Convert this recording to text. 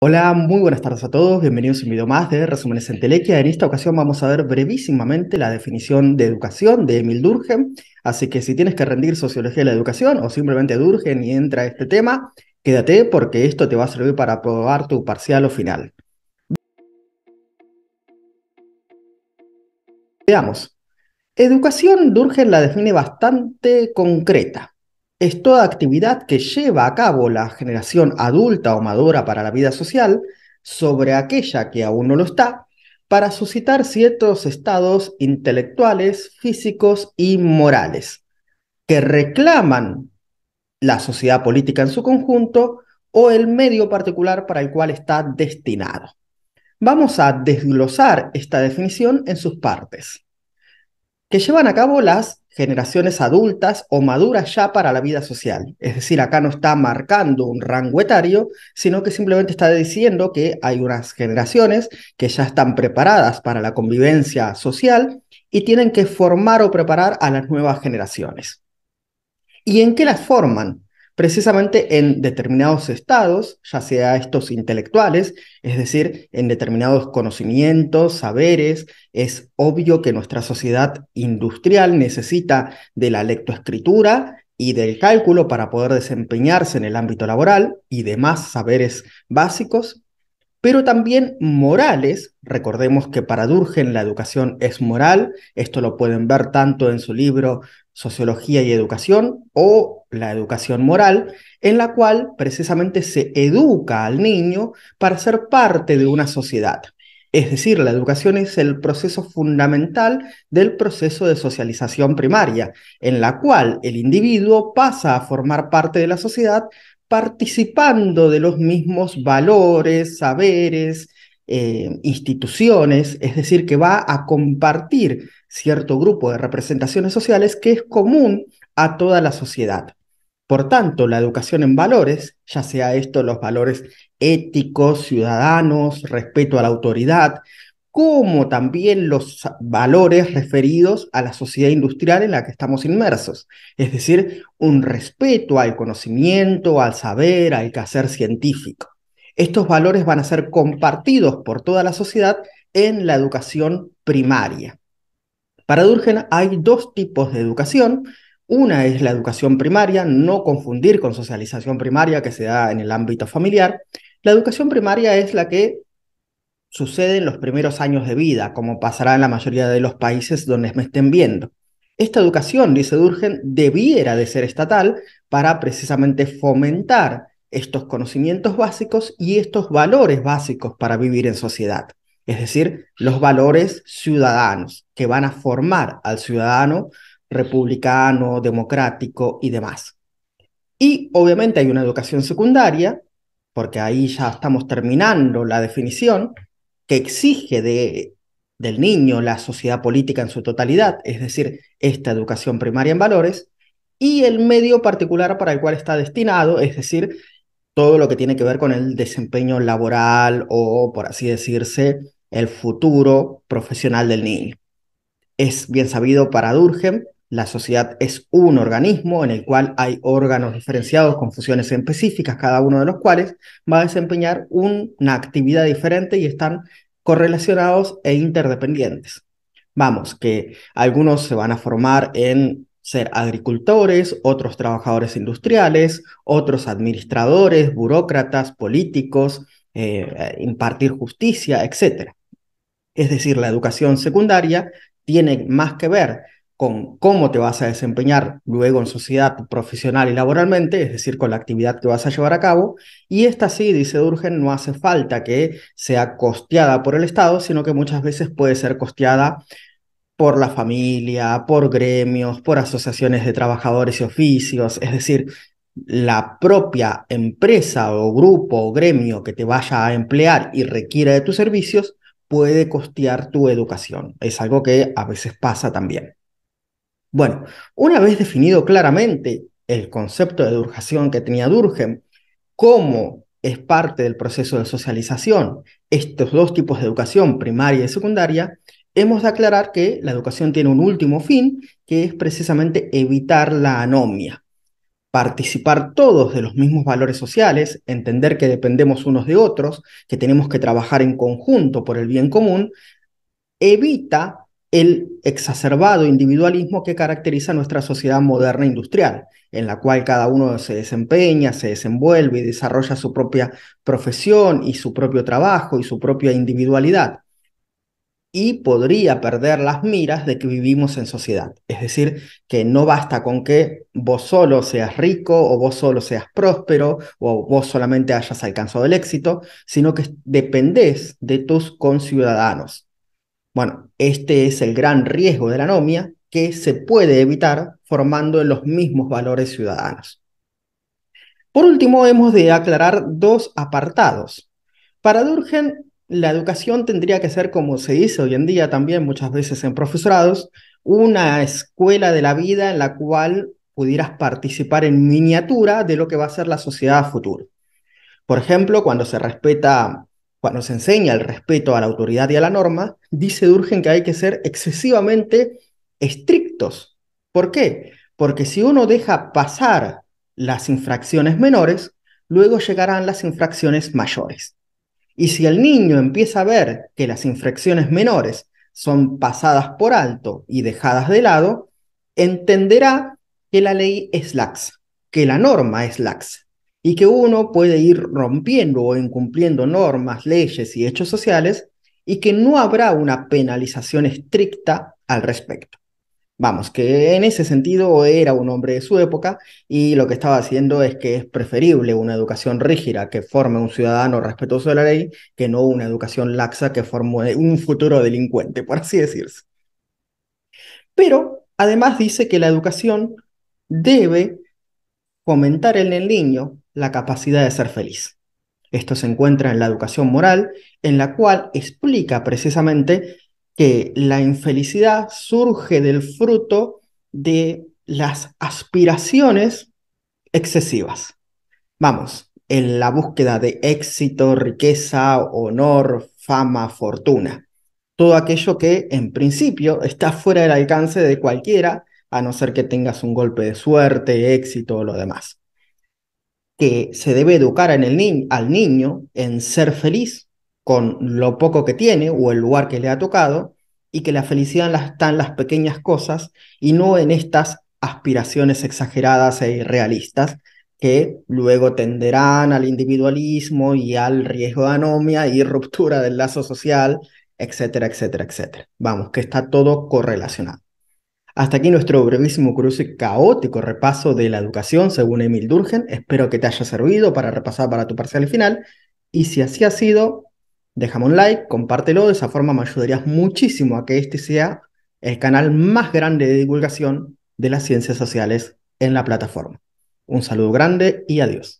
Hola, muy buenas tardes a todos. Bienvenidos a un video más de Resúmenes en Telequia. En esta ocasión vamos a ver brevísimamente la definición de educación de Emil Durgen. Así que si tienes que rendir sociología de la educación o simplemente Durgen y entra a este tema, quédate porque esto te va a servir para aprobar tu parcial o final. Veamos. Educación Durgen la define bastante concreta es toda actividad que lleva a cabo la generación adulta o madura para la vida social sobre aquella que aún no lo está, para suscitar ciertos estados intelectuales, físicos y morales, que reclaman la sociedad política en su conjunto o el medio particular para el cual está destinado. Vamos a desglosar esta definición en sus partes, que llevan a cabo las generaciones adultas o maduras ya para la vida social. Es decir, acá no está marcando un rango etario, sino que simplemente está diciendo que hay unas generaciones que ya están preparadas para la convivencia social y tienen que formar o preparar a las nuevas generaciones. ¿Y en qué las forman? precisamente en determinados estados, ya sea estos intelectuales, es decir, en determinados conocimientos, saberes. Es obvio que nuestra sociedad industrial necesita de la lectoescritura y del cálculo para poder desempeñarse en el ámbito laboral y demás saberes básicos, pero también morales. Recordemos que para Durgen la educación es moral, esto lo pueden ver tanto en su libro Sociología y Educación o la educación moral, en la cual precisamente se educa al niño para ser parte de una sociedad. Es decir, la educación es el proceso fundamental del proceso de socialización primaria, en la cual el individuo pasa a formar parte de la sociedad participando de los mismos valores, saberes, eh, instituciones, es decir, que va a compartir cierto grupo de representaciones sociales que es común a toda la sociedad. Por tanto, la educación en valores, ya sea esto los valores éticos, ciudadanos, respeto a la autoridad, como también los valores referidos a la sociedad industrial en la que estamos inmersos, es decir, un respeto al conocimiento, al saber, al quehacer científico. Estos valores van a ser compartidos por toda la sociedad en la educación primaria. Para Durgen hay dos tipos de educación, una es la educación primaria, no confundir con socialización primaria que se da en el ámbito familiar. La educación primaria es la que sucede en los primeros años de vida, como pasará en la mayoría de los países donde me estén viendo. Esta educación, dice Durgen, debiera de ser estatal para precisamente fomentar estos conocimientos básicos y estos valores básicos para vivir en sociedad, es decir, los valores ciudadanos que van a formar al ciudadano republicano, democrático y demás. Y obviamente hay una educación secundaria, porque ahí ya estamos terminando la definición, que exige de, del niño la sociedad política en su totalidad, es decir, esta educación primaria en valores, y el medio particular para el cual está destinado, es decir, todo lo que tiene que ver con el desempeño laboral o, por así decirse, el futuro profesional del niño. Es bien sabido para Durkheim la sociedad es un organismo en el cual hay órganos diferenciados con funciones específicas, cada uno de los cuales va a desempeñar una actividad diferente y están correlacionados e interdependientes. Vamos, que algunos se van a formar en ser agricultores, otros trabajadores industriales, otros administradores, burócratas, políticos, eh, eh, impartir justicia, etc. Es decir, la educación secundaria tiene más que ver con cómo te vas a desempeñar luego en sociedad profesional y laboralmente, es decir, con la actividad que vas a llevar a cabo, y esta sí, dice Durgen, no hace falta que sea costeada por el Estado, sino que muchas veces puede ser costeada por la familia, por gremios, por asociaciones de trabajadores y oficios, es decir, la propia empresa o grupo o gremio que te vaya a emplear y requiera de tus servicios puede costear tu educación. Es algo que a veces pasa también. Bueno, una vez definido claramente el concepto de educación que tenía Durkheim, cómo es parte del proceso de socialización estos dos tipos de educación, primaria y secundaria, hemos de aclarar que la educación tiene un último fin, que es precisamente evitar la anomia, participar todos de los mismos valores sociales, entender que dependemos unos de otros, que tenemos que trabajar en conjunto por el bien común, evita el exacerbado individualismo que caracteriza nuestra sociedad moderna e industrial, en la cual cada uno se desempeña, se desenvuelve y desarrolla su propia profesión y su propio trabajo y su propia individualidad. Y podría perder las miras de que vivimos en sociedad. Es decir, que no basta con que vos solo seas rico o vos solo seas próspero o vos solamente hayas alcanzado el éxito, sino que dependés de tus conciudadanos bueno, este es el gran riesgo de la anomia que se puede evitar formando los mismos valores ciudadanos. Por último, hemos de aclarar dos apartados. Para Durgen, la educación tendría que ser, como se dice hoy en día también muchas veces en profesorados, una escuela de la vida en la cual pudieras participar en miniatura de lo que va a ser la sociedad futura. Por ejemplo, cuando se respeta cuando se enseña el respeto a la autoridad y a la norma, dice Durgen que hay que ser excesivamente estrictos. ¿Por qué? Porque si uno deja pasar las infracciones menores, luego llegarán las infracciones mayores. Y si el niño empieza a ver que las infracciones menores son pasadas por alto y dejadas de lado, entenderá que la ley es laxa, que la norma es laxa y que uno puede ir rompiendo o incumpliendo normas, leyes y hechos sociales y que no habrá una penalización estricta al respecto. Vamos, que en ese sentido era un hombre de su época y lo que estaba haciendo es que es preferible una educación rígida que forme un ciudadano respetuoso de la ley que no una educación laxa que forme un futuro delincuente, por así decirse. Pero además dice que la educación debe fomentar en el niño la capacidad de ser feliz. Esto se encuentra en la educación moral, en la cual explica precisamente que la infelicidad surge del fruto de las aspiraciones excesivas. Vamos, en la búsqueda de éxito, riqueza, honor, fama, fortuna. Todo aquello que en principio está fuera del alcance de cualquiera, a no ser que tengas un golpe de suerte, éxito o lo demás que se debe educar el al niño en ser feliz con lo poco que tiene o el lugar que le ha tocado y que la felicidad está en las pequeñas cosas y no en estas aspiraciones exageradas e irrealistas que luego tenderán al individualismo y al riesgo de anomia y ruptura del lazo social, etcétera, etcétera, etcétera. Vamos, que está todo correlacionado. Hasta aquí nuestro brevísimo, cruce y caótico repaso de la educación según Emil Durgen. Espero que te haya servido para repasar para tu parcial final. Y si así ha sido, déjame un like, compártelo. De esa forma me ayudarías muchísimo a que este sea el canal más grande de divulgación de las ciencias sociales en la plataforma. Un saludo grande y adiós.